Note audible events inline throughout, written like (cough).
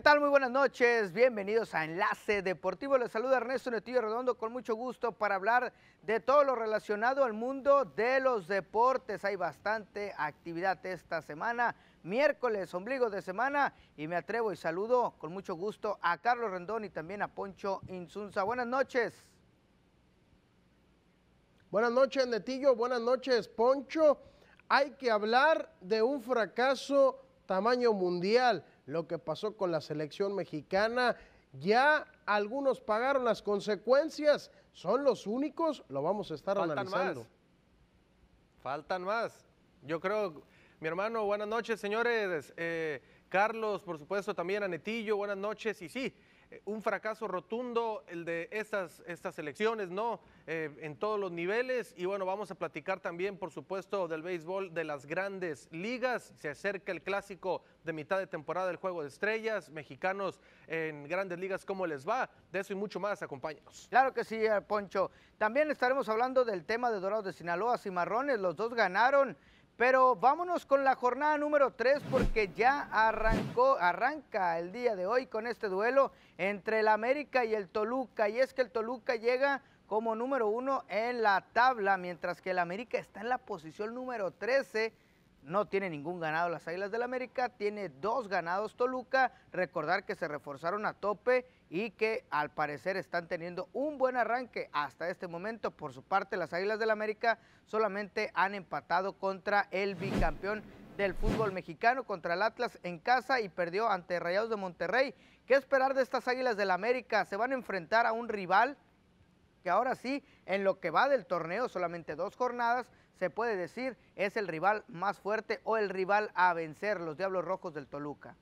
¿Qué tal? Muy buenas noches. Bienvenidos a Enlace Deportivo. Les saluda Ernesto Netillo Redondo con mucho gusto para hablar de todo lo relacionado al mundo de los deportes. Hay bastante actividad esta semana. Miércoles, ombligo de semana. Y me atrevo y saludo con mucho gusto a Carlos Rendón y también a Poncho Insunza. Buenas noches. Buenas noches, Netillo. Buenas noches, Poncho. Hay que hablar de un fracaso tamaño mundial lo que pasó con la selección mexicana. Ya algunos pagaron las consecuencias. ¿Son los únicos? Lo vamos a estar analizando. Faltan más. Yo creo, mi hermano, buenas noches, señores. Eh, Carlos, por supuesto, también Anetillo, buenas noches. Y sí, un fracaso rotundo el de estas, estas elecciones, ¿no? Eh, en todos los niveles. Y bueno, vamos a platicar también, por supuesto, del béisbol de las grandes ligas. Se acerca el clásico de mitad de temporada del Juego de Estrellas, mexicanos en grandes ligas, ¿cómo les va? De eso y mucho más, acompáñanos. Claro que sí, eh, Poncho. También estaremos hablando del tema de Dorados de Sinaloa, Cimarrones, los dos ganaron pero vámonos con la jornada número 3 porque ya arrancó, arranca el día de hoy con este duelo entre el América y el Toluca. Y es que el Toluca llega como número uno en la tabla, mientras que el América está en la posición número 13. No tiene ningún ganado las Águilas del América, tiene dos ganados Toluca. Recordar que se reforzaron a tope y que al parecer están teniendo un buen arranque hasta este momento. Por su parte, las Águilas del América solamente han empatado contra el bicampeón del fútbol mexicano contra el Atlas en casa y perdió ante Rayados de Monterrey. ¿Qué esperar de estas Águilas del América? ¿Se van a enfrentar a un rival que ahora sí, en lo que va del torneo, solamente dos jornadas, se puede decir es el rival más fuerte o el rival a vencer, los Diablos Rojos del Toluca?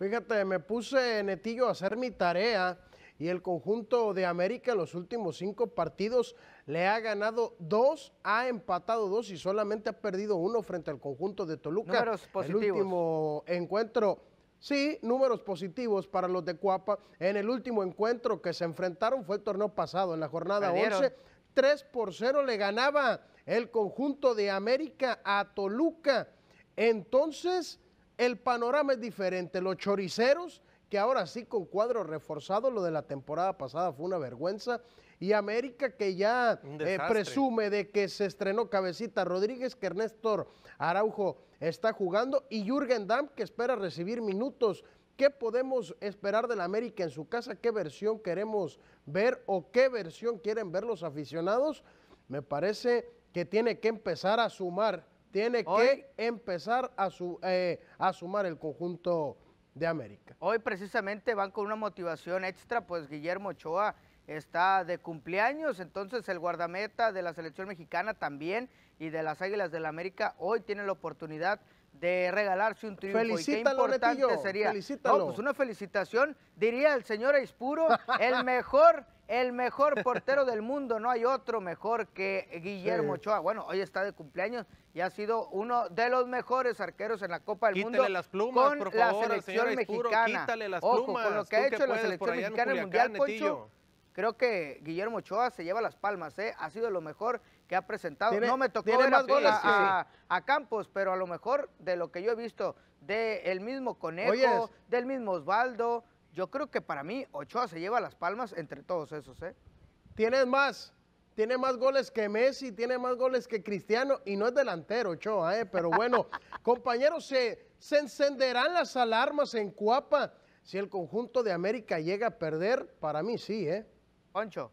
Fíjate, me puse netillo a hacer mi tarea y el conjunto de América en los últimos cinco partidos le ha ganado dos, ha empatado dos y solamente ha perdido uno frente al conjunto de Toluca. Números positivos. El último encuentro, sí, números positivos para los de Cuapa. En el último encuentro que se enfrentaron fue el torneo pasado, en la jornada 11, 3 por 0 le ganaba el conjunto de América a Toluca. Entonces el panorama es diferente. Los choriceros, que ahora sí con cuadro reforzado, lo de la temporada pasada fue una vergüenza. Y América, que ya eh, presume de que se estrenó Cabecita Rodríguez, que Ernesto Araujo está jugando, y Jürgen Damm, que espera recibir minutos. ¿Qué podemos esperar de la América en su casa? ¿Qué versión queremos ver o qué versión quieren ver los aficionados? Me parece que tiene que empezar a sumar tiene que empezar eh, a, sumar el conjunto de América. Hoy precisamente van con una motivación extra, pues Guillermo Ochoa está de cumpleaños, entonces el guardameta de la selección mexicana también y de las Águilas del la América hoy tiene la oportunidad de regalarse un triunfo. y qué importante sería. No, pues una felicitación, diría el señor Aispuro, (laughs) el mejor, el mejor portero del mundo. No hay otro mejor que Guillermo Ochoa. Bueno, hoy está de cumpleaños y ha sido uno de los mejores arqueros en la Copa del Mundo quítale Las plumas, por favor, la selección señor mexicana. Quítale las Ojo, plumas, con lo que ha hecho la selección mexicana en el Mundial, Poncho Creo que Guillermo Ochoa se lleva las palmas, ¿eh? ha sido lo mejor que ha presentado. no me tocó más goles a, Campos, pero a lo mejor de lo que yo he visto del mismo Conejo, del mismo Osvaldo, yo creo que para mí Ochoa se lleva las palmas entre todos esos. ¿eh? Tienes más, tiene más goles que Messi, tiene más goles que Cristiano y no es delantero Ochoa, ¿eh? pero bueno, (laughs) compañeros, se, se encenderán las alarmas en Cuapa si el conjunto de América llega a perder, para mí sí, ¿eh? Pancho,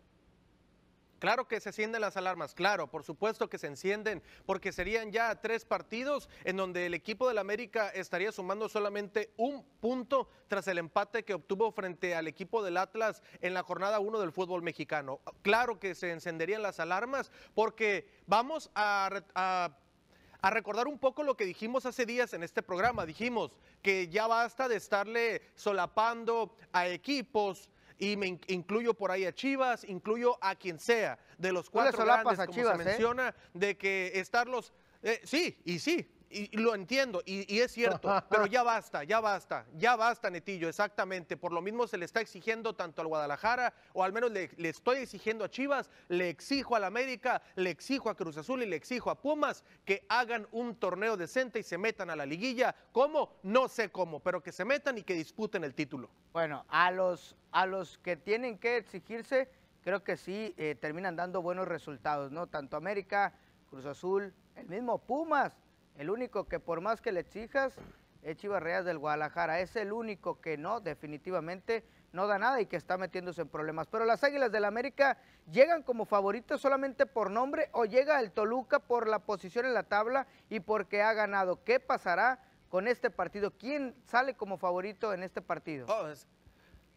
Claro que se encienden las alarmas, claro, por supuesto que se encienden, porque serían ya tres partidos en donde el equipo del América estaría sumando solamente un punto tras el empate que obtuvo frente al equipo del Atlas en la jornada 1 del fútbol mexicano. Claro que se encenderían las alarmas porque vamos a, a recordar un poco lo que dijimos hace días en este programa. Dijimos que ya basta de estarle solapando a equipos y me incluyo por ahí a Chivas, incluyo a quien sea de los cuatro grandes, como se ¿eh? menciona, de que estarlos eh, sí, y sí, y, lo entiendo, y, es cierto, (laughs) pero ya basta, ya basta, ya basta, Netillo, exactamente. Por lo mismo se le está exigiendo tanto al Guadalajara, o al menos le, estoy exigiendo a Chivas, le exijo al América, le exijo a Cruz Azul y le exijo a Pumas que hagan un torneo decente y se metan a la liguilla. ¿Cómo? No sé cómo, pero que se metan y que disputen el título. Bueno, a los, a los que tienen que exigirse, creo que sí eh, terminan dando buenos resultados, ¿no? Tanto América, Cruz Azul, el mismo Pumas el único que por más que le exijas es Chivas del Guadalajara. Es el único que no, definitivamente no da nada y que está metiéndose en problemas. Pero las Águilas del América llegan como favoritos solamente por nombre o llega el Toluca por la posición en la tabla y porque ha ganado. ¿Qué pasará con este partido? ¿Quién sale como favorito en este partido? Oh,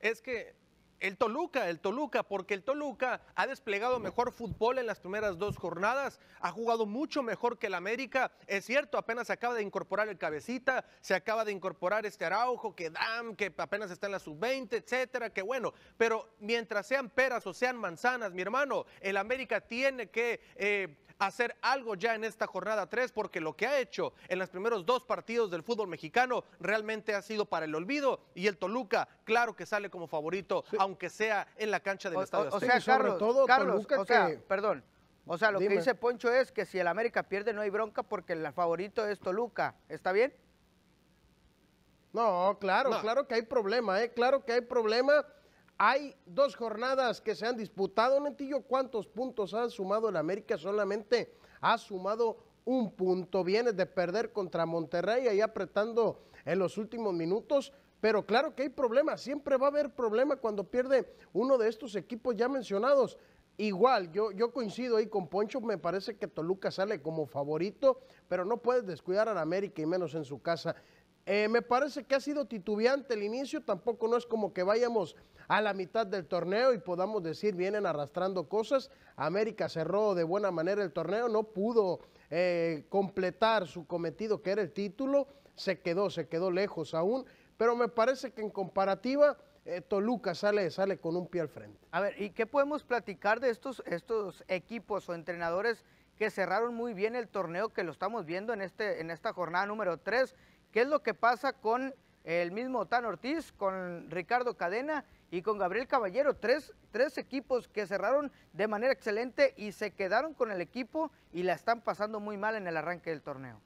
es que el Toluca, el Toluca, porque el Toluca ha desplegado mejor fútbol en las primeras dos jornadas, ha jugado mucho mejor que el América. Es cierto, apenas se acaba de incorporar el cabecita, se acaba de incorporar este Araujo, que Dam, que apenas está en la sub-20, etcétera, que bueno. Pero mientras sean peras o sean manzanas, mi hermano, el América tiene que eh, hacer algo ya en esta jornada 3 porque lo que ha hecho en los primeros dos partidos del fútbol mexicano realmente ha sido para el olvido y el Toluca claro que sale como favorito aunque sea en la cancha del estado Estadio Azteca. o sea, Carlos, todo Carlos, perdón. O sea, lo que dice Poncho es que si el América pierde no hay bronca porque el favorito es Toluca, ¿está bien? No, claro, claro que hay problema, ¿eh? claro que hay problema hay dos jornadas que se han disputado, Netillo. ¿Cuántos puntos ha sumado el América? Solamente ha sumado un punto. Viene de perder contra Monterrey, ahí apretando en los últimos minutos. Pero claro que hay problemas, siempre va a haber problema cuando pierde uno de estos equipos ya mencionados. Igual, yo, yo coincido ahí con Poncho, me parece que Toluca sale como favorito, pero no puedes descuidar al América y menos en su casa. Eh, me parece que ha sido titubeante el inicio, tampoco no es como que vayamos a la mitad del torneo y podamos decir vienen arrastrando cosas. América cerró de buena manera el torneo, no pudo eh, completar su cometido que era el título, se quedó, se quedó lejos aún, pero me parece que en comparativa... Eh, Toluca sale, sale con un pie al frente. A ver, ¿y qué podemos platicar de estos, estos equipos o entrenadores que cerraron muy bien el torneo que lo estamos viendo en, este, en esta jornada número 3 qué es lo que pasa con el mismo Tan Ortiz, con Ricardo Cadena y con Gabriel Caballero, tres, tres, equipos que cerraron de manera excelente y se quedaron con el equipo y la están pasando muy mal en el arranque del torneo.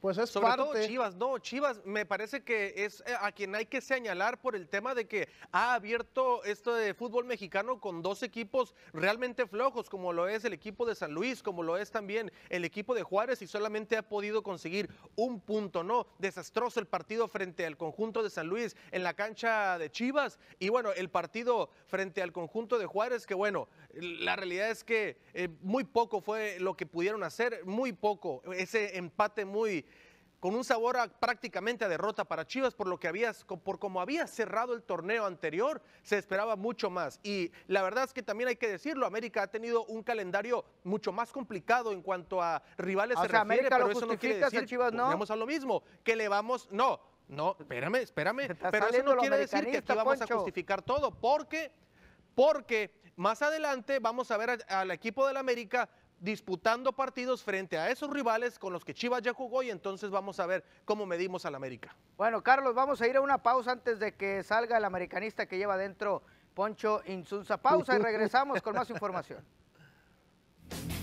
Pues es todo Chivas, no, Chivas me parece que es eh, a quien hay que señalar por el tema de que ha abierto esto de fútbol mexicano con dos equipos realmente flojos, como lo es el equipo de San Luis, como lo es también el equipo de Juárez, y solamente ha podido conseguir un punto, ¿no? Desastroso el partido frente al conjunto de San Luis en la cancha de Chivas, y bueno, el partido frente al conjunto de Juárez, que bueno, la realidad es que eh, muy poco fue lo que pudieron hacer, muy poco, ese empate muy con un sabor prácticamente a derrota para Chivas por lo que había, por como había cerrado el torneo anterior, se esperaba mucho más. Y la verdad es que también hay que decirlo, América ha tenido un calendario mucho más complicado en cuanto a rivales se refiere, América pero eso no quiere decir, Chivas, ¿no? a lo mismo, que le vamos, no, no, espérame, espérame, pero eso no quiere decir que aquí vamos a justificar todo, porque porque más adelante vamos a ver al equipo del América disputando partidos frente a esos rivales con los que Chivas ya jugó y entonces vamos a ver cómo medimos al América. Bueno, Carlos, vamos a ir a una pausa antes de que salga el americanista que lleva dentro Poncho Insunza. Pausa y regresamos con más información. (laughs)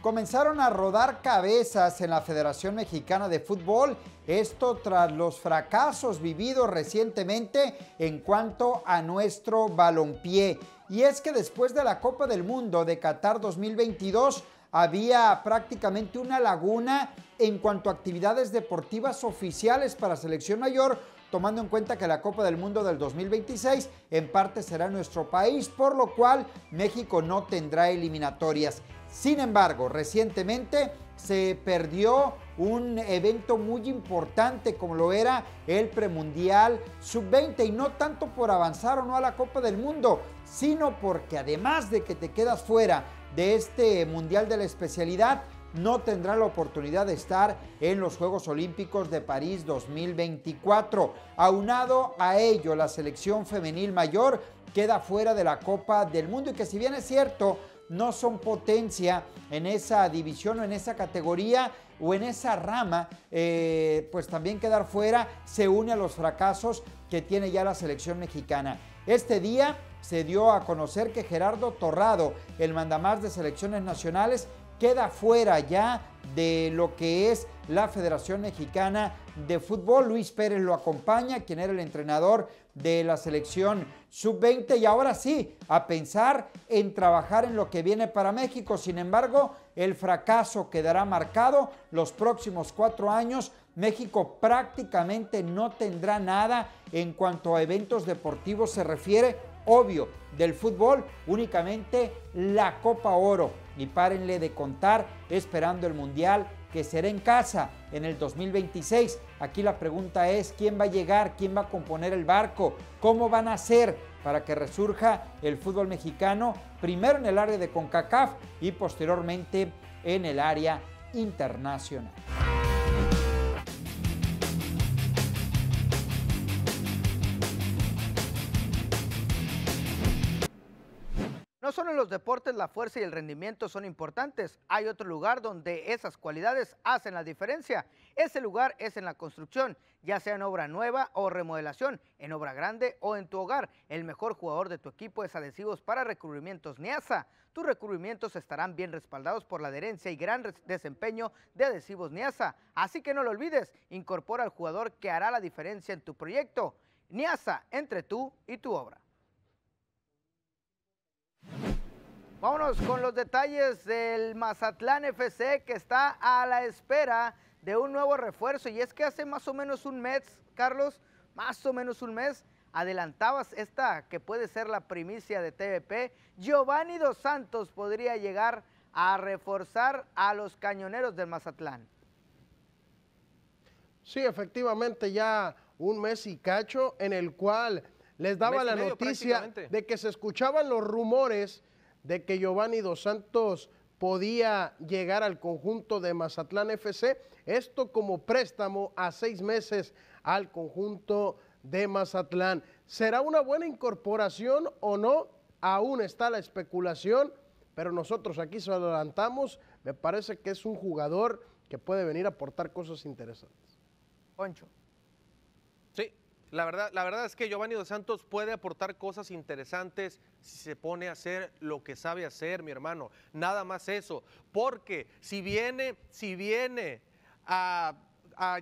Comenzaron a rodar cabezas en la Federación Mexicana de Fútbol esto tras los fracasos vividos recientemente en cuanto a nuestro balompié. Y es que después de la Copa del Mundo de Qatar 2022 había prácticamente una laguna en cuanto a actividades deportivas oficiales para selección mayor, tomando en cuenta que la Copa del Mundo del 2026 en parte será nuestro país, por lo cual México no tendrá eliminatorias. Sin embargo, recientemente se perdió un evento muy importante como lo era el premundial sub-20 y no tanto por avanzar o no a la Copa del Mundo, sino porque además de que te quedas fuera de este mundial de la especialidad, no tendrás la oportunidad de estar en los Juegos Olímpicos de París 2024. Aunado a ello, la selección femenil mayor queda fuera de la Copa del Mundo y que si bien es cierto, no son potencia en esa división o en esa categoría o en esa rama, eh, pues también quedar fuera se une a los fracasos que tiene ya la selección mexicana. Este día se dio a conocer que Gerardo Torrado, el mandamás de selecciones nacionales, queda fuera ya de lo que es la Federación Mexicana de Fútbol. Luis Pérez lo acompaña, quien era el entrenador de la selección sub-20 y ahora sí, a pensar en trabajar en lo que viene para México. Sin embargo, el fracaso quedará marcado los próximos cuatro años. México prácticamente no tendrá nada en cuanto a eventos deportivos se refiere obvio del fútbol, únicamente la Copa Oro. Y párenle de contar esperando el Mundial que será en casa en el 2026. Aquí la pregunta es quién va a llegar, quién va a componer el barco, cómo van a hacer para que resurja el fútbol mexicano, primero en el área de CONCACAF y posteriormente en el área internacional. los deportes la fuerza y el rendimiento son importantes, hay otro lugar donde esas cualidades hacen la diferencia. Ese lugar es en la construcción, ya sea en obra nueva o remodelación, en obra grande o en tu hogar. El mejor jugador de tu equipo es Adhesivos para Recubrimientos Niasa. Tus recubrimientos estarán bien respaldados por la adherencia y gran desempeño de Adhesivos Niasa. Así que no lo olvides, incorpora al jugador que hará la diferencia en tu proyecto. Niasa, entre tú y tu obra. Vámonos con los detalles del Mazatlán FC que está a la espera de un nuevo refuerzo. Y es que hace más o menos un mes, Carlos, más o menos un mes, adelantabas esta que puede ser la primicia de TVP. Giovanni Dos Santos podría llegar a reforzar a los cañoneros del Mazatlán. Sí, efectivamente, ya un mes y cacho en el cual les daba la noticia de que se escuchaban los rumores de que Giovanni Dos Santos podía llegar al conjunto de Mazatlán FC, esto como préstamo a seis meses al conjunto de Mazatlán. ¿Será una buena incorporación o no? Aún está la especulación, pero nosotros aquí se adelantamos. Me parece que es un jugador que puede venir a aportar cosas interesantes. Poncho. La verdad, la verdad es que Giovanni Dos Santos puede aportar cosas interesantes si se pone a hacer lo que sabe hacer, mi hermano. Nada más eso. Porque si viene, si viene a,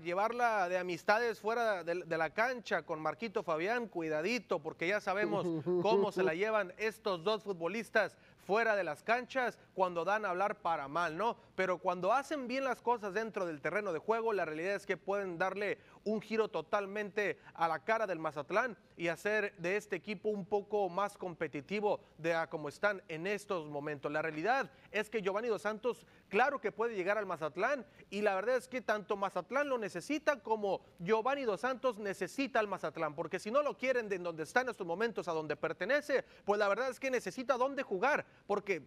llevarla de amistades fuera de, de, la cancha con Marquito Fabián, cuidadito, porque ya sabemos cómo se la (laughs) llevan estos dos futbolistas fuera de las canchas, cuando dan a hablar para mal, ¿no? Pero cuando hacen bien las cosas dentro del terreno de juego, la realidad es que pueden darle un giro totalmente a la cara del Mazatlán y hacer de este equipo un poco más competitivo de a como están en estos momentos. La realidad es que Giovanni Dos Santos, claro que puede llegar al Mazatlán y la verdad es que tanto Mazatlán lo necesita como Giovanni Dos Santos necesita al Mazatlán, porque si no lo quieren de donde está en estos momentos, a donde pertenece, pues la verdad es que necesita dónde jugar, porque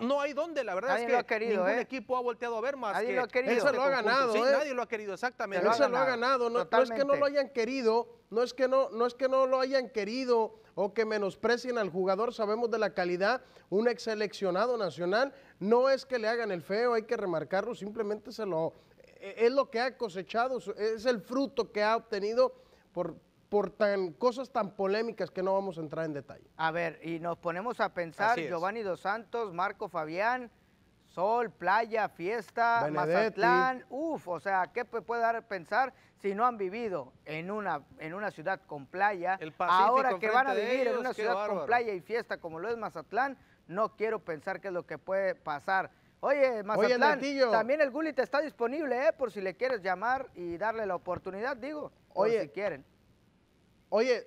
no hay dónde, la verdad es que ningún ¿eh? equipo ha volteado a ver más nadie que lo ha querido. Eso lo ha ganado, ¿eh? nadie lo ha querido exactamente. Eso lo ha ganado, no, es que no lo hayan querido, no es que no, no es que no lo hayan querido o que menosprecien al jugador, sabemos de la calidad, un ex seleccionado nacional, no es que le hagan el feo, hay que remarcarlo, simplemente se lo e, e, es lo que ha cosechado, es el fruto que ha obtenido por por cosas tan polémicas que no vamos a entrar en detalle. A ver, y nos ponemos a pensar, Giovanni Dos Santos, Marco Fabián, Sol, playa, fiesta, Mazatlán, uf, o sea, ¿qué puede dar pensar si no han vivido en una, en una ciudad con playa? Ahora que van a vivir en una ciudad con playa y fiesta como lo es Mazatlán, no quiero pensar qué es lo que puede pasar. Oye, Mazatlán, también el te está disponible, eh, por si le quieres llamar y darle la oportunidad, digo, Oye, si quieren. Oye,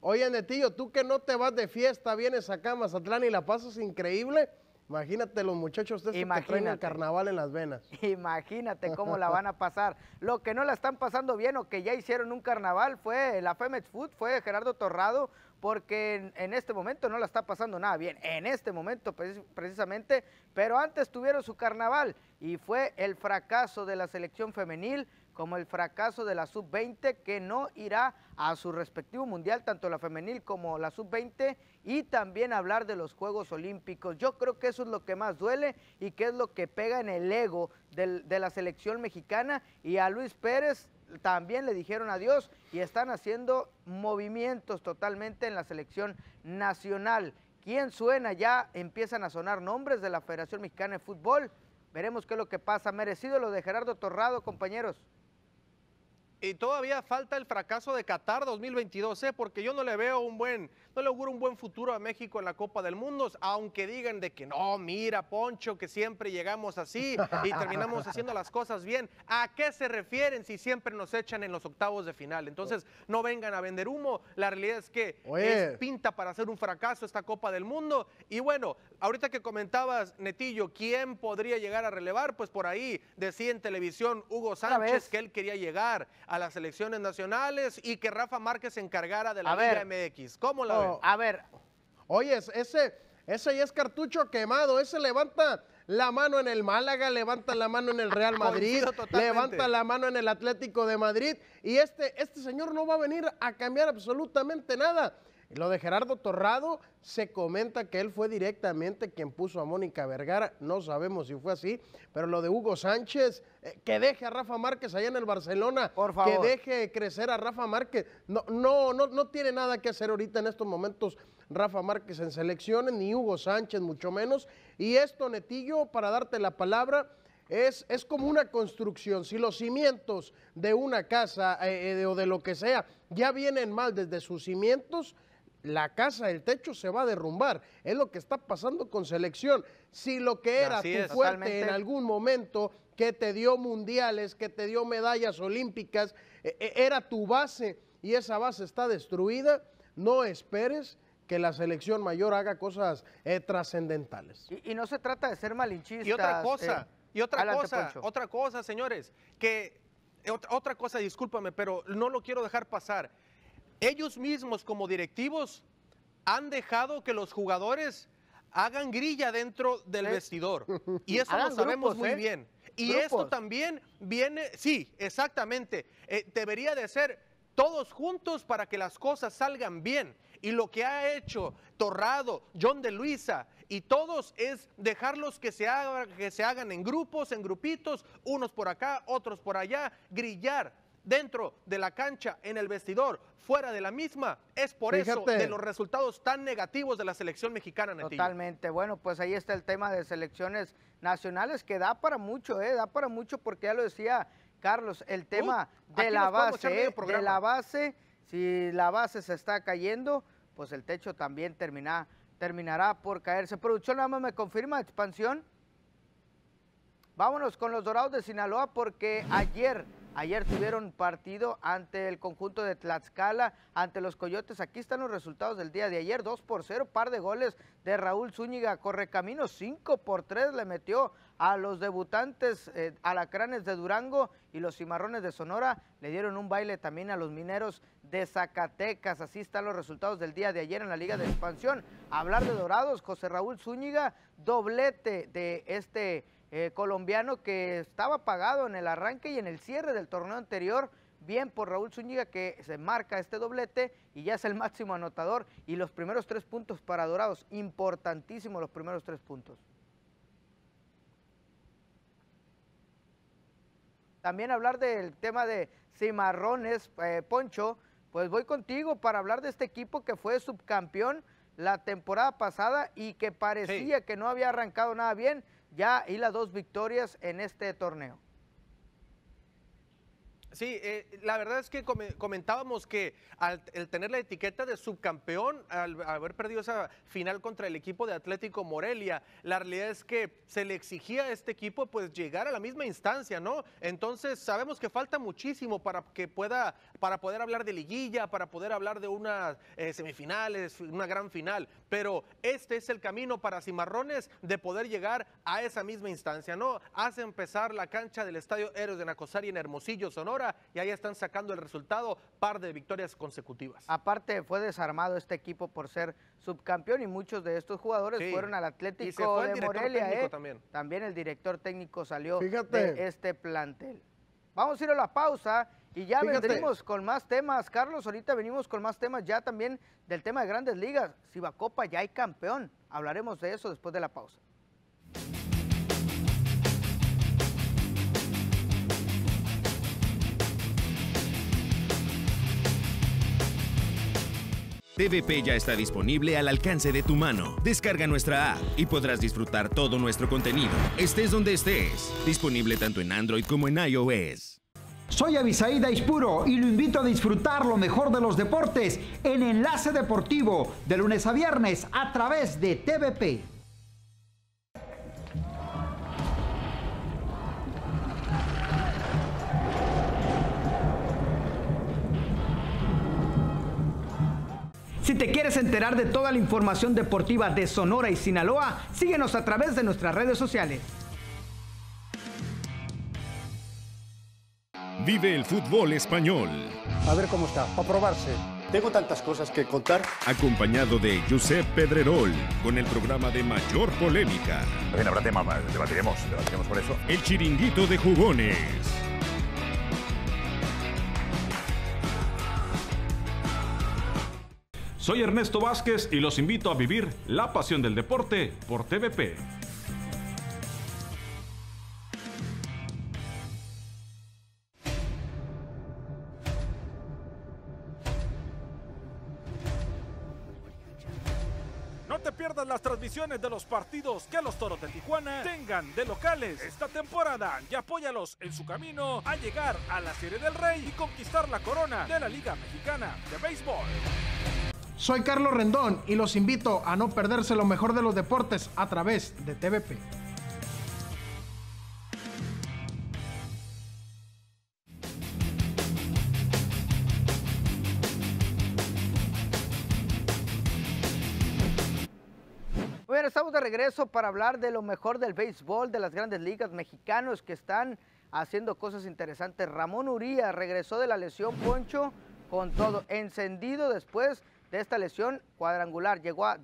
oye, Netillo, tú que no te vas de fiesta, vienes acá a Mazatlán y la pasas increíble. Imagínate los muchachos de traen el carnaval en las venas. (laughs) Imagínate cómo la van a pasar. Lo que no la están pasando bien o que ya hicieron un carnaval fue la Femex Food, fue Gerardo Torrado, porque en, este momento no la está pasando nada bien, en este momento precisamente, pero antes tuvieron su carnaval y fue el fracaso de la selección femenil, como el fracaso de la sub-20 que no irá a su respectivo mundial, tanto la femenil como la sub-20, y también hablar de los Juegos Olímpicos. Yo creo que eso es lo que más duele y que es lo que pega en el ego de la selección mexicana y a Luis Pérez. También le dijeron adiós y están haciendo movimientos totalmente en la selección nacional. ¿Quién suena? Ya empiezan a sonar nombres de la Federación Mexicana de Fútbol. Veremos qué es lo que pasa. Merecido lo de Gerardo Torrado, compañeros. Y todavía falta el fracaso de Qatar 2022, ¿eh? porque yo no le veo un buen le auguro un buen futuro a México en la Copa del Mundo, aunque digan de que no, mira, Poncho, que siempre llegamos así y terminamos haciendo las cosas bien. ¿A qué se refieren si siempre nos echan en los octavos de final? Entonces, no vengan a vender humo. La realidad es que es pinta para hacer un fracaso esta Copa del Mundo. Y bueno, ahorita que comentabas, Netillo, ¿quién podría llegar a relevar? Pues por ahí decía en televisión Hugo Sánchez que él quería llegar a las elecciones nacionales y que Rafa Márquez se encargara de la Liga MX. ¿Cómo la oh, a ver. Oye, ese, ese ya es cartucho quemado, ese levanta la mano en el Málaga, levanta la mano en el Real (laughs) Madrid, levanta la mano en el Atlético de Madrid y este, este señor no va a venir a cambiar absolutamente nada. Lo de Gerardo Torrado, se comenta que él fue directamente quien puso a Mónica Vergara, no sabemos si fue así, pero lo de Hugo Sánchez, eh, que deje a Rafa Márquez allá en el Barcelona, que deje crecer a Rafa Márquez, no, no, no, tiene nada que hacer ahorita en estos momentos Rafa Márquez en selecciones, ni Hugo Sánchez mucho menos, y esto Netillo, para darte la palabra, es, es, como una construcción. Si los cimientos de una casa eh, eh, o de lo que sea ya vienen mal desde sus cimientos, la casa, el techo se va a derrumbar. Es lo que está pasando con selección. Si lo que era tu fuerte en algún momento, que te dio mundiales, que te dio medallas olímpicas, e, e, era tu base y esa base está destruida, no esperes que la selección mayor haga cosas eh, trascendentales. Y, no se trata de ser malinchistas. Y otra cosa, eh, y otra cosa, otra cosa, señores, que otra, otra cosa, discúlpame, pero no lo quiero dejar pasar ellos mismos como directivos han dejado que los jugadores hagan grilla dentro del vestidor. Y (laughs) eso lo sabemos muy ¿eh? bien. Y esto también viene, sí, exactamente, eh, debería de ser todos juntos para que las cosas salgan bien. Y lo que ha hecho Torrado, John de Luisa y todos es dejarlos que se, que se hagan en grupos, en grupitos, unos por acá, otros por allá, grillar, dentro de la cancha, en el vestidor, fuera de la misma. Es por eso de los resultados tan negativos de la selección mexicana, Totalmente. Bueno, pues ahí está el tema de selecciones nacionales que da para mucho, ¿eh? Da para mucho porque ya lo decía Carlos, el tema de la base, eh, de la base, si la base se está cayendo, pues el techo también terminará por caerse. Producción, nada más me confirma expansión. Vámonos con los Dorados de Sinaloa porque ayer Ayer tuvieron partido ante el conjunto de Tlaxcala, ante los Coyotes. Aquí están los resultados del día de ayer. 2 por 0, par de goles de Raúl Zúñiga corre camino, 5 por 3 le metió a los debutantes eh, Alacranes de Durango y los Cimarrones de Sonora. Le dieron un baile también a los mineros de Zacatecas. Así están los resultados del día de ayer en la Liga de Expansión. Hablar de Dorados, José Raúl Zúñiga, doblete de este eh, colombiano que estaba pagado en el arranque y en el cierre del torneo anterior. Bien por Raúl Zúñiga que se marca este doblete y ya es el (laughs) máximo anotador y los primeros tres puntos para Dorados, importantísimos los primeros tres puntos. También hablar del tema de Cimarrones, eh, Poncho, pues voy contigo para hablar de este equipo que fue subcampeón la temporada pasada y que parecía que no había arrancado nada bien, ya y las dos victorias en este torneo. Sí, eh, la verdad es que comentábamos que al tener la etiqueta de subcampeón, al haber perdido esa final contra el equipo de Atlético Morelia, la realidad es que se le exigía a este equipo pues llegar a la misma instancia, ¿no? Entonces sabemos que falta muchísimo para que pueda, para poder hablar de liguilla, para poder hablar de unas eh, semifinales, una gran final, pero este es el camino para Cimarrones de poder llegar a esa misma instancia, ¿no? Hace empezar la cancha del Estadio Héroes de Nacosari en Hermosillo, Sonora y ahí están sacando el resultado, par de victorias consecutivas. Aparte, fue desarmado este equipo por ser subcampeón y muchos de estos jugadores fueron al Atlético de Morelia. ¿eh? También. el director técnico salió de este plantel. Vamos a ir a la pausa. Y ya vendremos con más temas, Carlos. Ahorita venimos con más temas ya también del tema de grandes ligas. si va Copa ya hay campeón. Hablaremos de eso después de la pausa. TVP ya está disponible al alcance de tu mano. Descarga nuestra app y podrás disfrutar todo nuestro contenido, estés donde estés. Disponible tanto en Android como en iOS. Soy Avisaída Ispuro y lo invito a disfrutar lo mejor de los deportes en Enlace Deportivo de lunes a viernes a través de TVP. Si te quieres enterar de toda la información deportiva de Sonora y Sinaloa, síguenos a través de nuestras redes sociales. Vive el fútbol español. A ver cómo está, para probarse. Tengo tantas cosas que contar. Acompañado de Josep Pedrerol, con el programa de mayor polémica. Bien, habrá tema, debatiremos, debatiremos por eso. El chiringuito de jugones. Soy Ernesto Vázquez y los invito a vivir la pasión del deporte por TVP. No te pierdas las transmisiones de los partidos que los Toros de Tijuana tengan de locales esta temporada y apóyalos en su camino a llegar a la Serie del Rey y conquistar la corona de la Liga Mexicana de Béisbol. Soy Carlos Rendón y los invito a no perderse lo mejor de los deportes a través de TVP. Bueno, estamos de regreso para hablar de lo mejor del béisbol, de las grandes ligas mexicanos que están haciendo cosas interesantes. Ramón Uría regresó de la lesión Poncho con todo encendido después de esta lesión cuadrangular. Llegó a,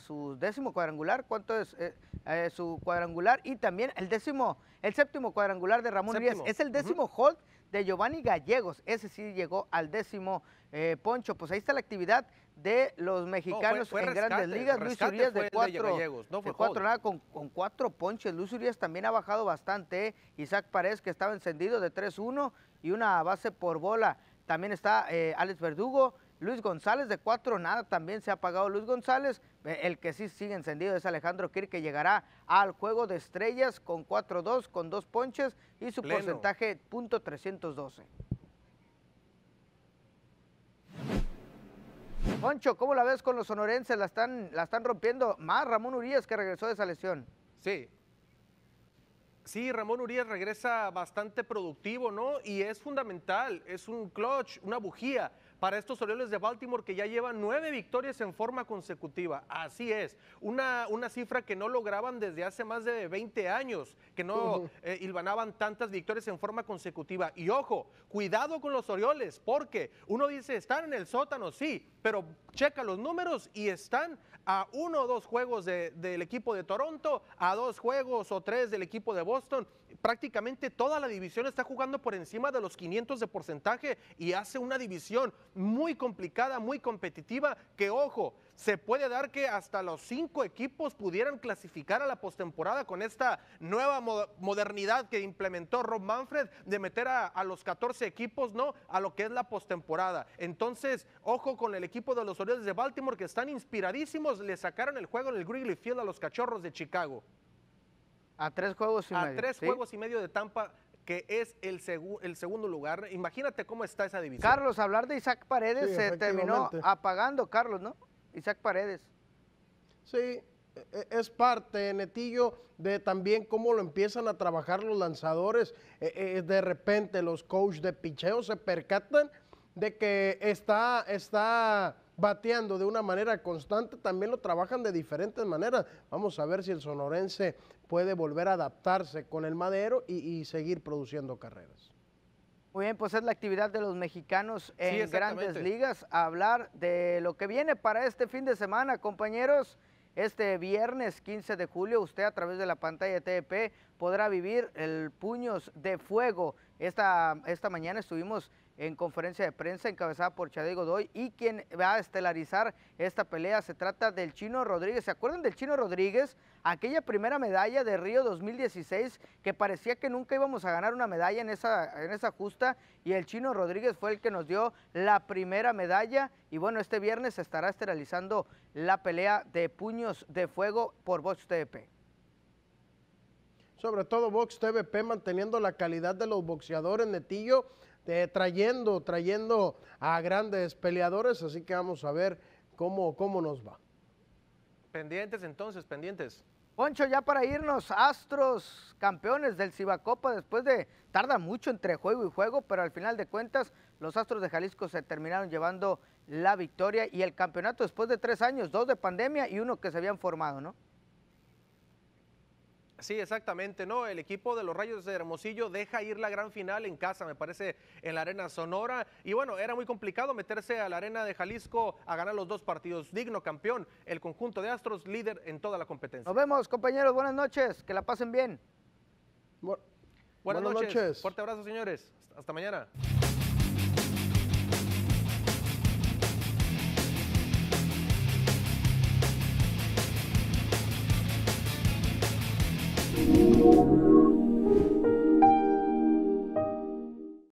su décimo cuadrangular, ¿cuánto es eh, eh, su cuadrangular? Y también el décimo, el séptimo cuadrangular de Ramón Ríos. Es el décimo hold de Giovanni Gallegos. Ese sí llegó al décimo eh, poncho. Pues ahí está la actividad de los mexicanos en grandes ligas. Luis Urias de cuatro, nada, con, cuatro ponches. Luis Urias también ha bajado bastante. Isaac Paredes que estaba encendido de 3-1 y una base por bola. También está Alex Verdugo, Luis González de cuatro, nada, también se ha apagado Luis González. Eh, el que sí sigue encendido es Alejandro Kirk, que llegará al juego de estrellas con 4-2, con dos ponches y su porcentaje punto .312. Poncho, ¿cómo la ves con los sonorenses? La están, la están rompiendo más Ramón Urias que regresó de esa lesión. Sí, Sí, Ramón Urias regresa bastante productivo, ¿no? Y es fundamental, es un clutch, una bujía para estos Orioles de Baltimore que ya llevan nueve victorias en forma consecutiva. Así es, una, una cifra que no lograban desde hace más de 20 años, que no eh, ilvanaban tantas victorias en forma consecutiva. Y ojo, cuidado con los Orioles, porque uno dice, están en el sótano, sí, pero checa los números y están a uno o dos juegos del equipo de Toronto, a dos juegos o tres del equipo de Boston prácticamente toda la división está jugando por encima de los 500 de porcentaje y hace una división muy complicada, muy competitiva, que ojo, se puede dar que hasta los cinco equipos pudieran clasificar a la postemporada con esta nueva modernidad que implementó Rob Manfred de meter a, los 14 equipos, ¿no? A lo que es la postemporada. Entonces, ojo con el equipo de los Orioles de Baltimore que están inspiradísimos, le sacaron el juego en el Wrigley Field a los Cachorros de Chicago. A tres juegos y medio. A tres juegos y medio de Tampa que es el, el segundo lugar. Imagínate cómo está esa división. Carlos, hablar de Isaac Paredes se terminó apagando, Carlos, ¿no? Isaac Paredes. Sí, e, e, es parte, Netillo, de también cómo lo empiezan a trabajar los lanzadores. E, de repente los coaches de picheo se percatan de que está, está bateando de una manera constante, también lo trabajan de diferentes maneras. Vamos a ver si el sonorense puede volver a adaptarse con el madero y, seguir produciendo carreras. Muy bien, pues es la actividad de los mexicanos en grandes ligas. A hablar de lo que viene para este fin de semana, compañeros. Este viernes 15 de julio, usted a través de la pantalla TEP podrá vivir el Puños de Fuego. Esta, esta mañana estuvimos en conferencia de prensa encabezada por Chadé Godoy y quien va a estelarizar esta pelea se trata del Chino Rodríguez. ¿Se acuerdan del Chino Rodríguez? Aquella primera medalla de Río 2016 que parecía que nunca íbamos a ganar una medalla en esa, en esa justa y el Chino Rodríguez fue el que nos dio la primera medalla y bueno, este viernes se estará estelarizando... la pelea de puños de fuego por Vox TVP. sobre todo Box TVP, manteniendo la calidad de los boxeadores, Netillo trayendo, trayendo a grandes peleadores, así que vamos a ver cómo, cómo nos va. Pendientes entonces, pendientes. Poncho, ya para irnos, Astros, campeones del Cibacopa, después de, tarda mucho entre juego y juego, pero al final de cuentas, los Astros de Jalisco se terminaron llevando la victoria y el campeonato después de tres años, dos de pandemia y uno que se habían formado, ¿no? Sí, exactamente, ¿no? El equipo de los Rayos de Hermosillo deja ir la gran final en casa, me parece, en la Arena Sonora. Y bueno, era muy complicado meterse a la Arena de Jalisco a ganar los dos partidos. Digno campeón, el conjunto de Astros, líder en toda la competencia. Nos vemos, compañeros. Buenas noches, que la pasen bien. Buenas, noches. Fuerte abrazo, señores. Hasta mañana. thank you.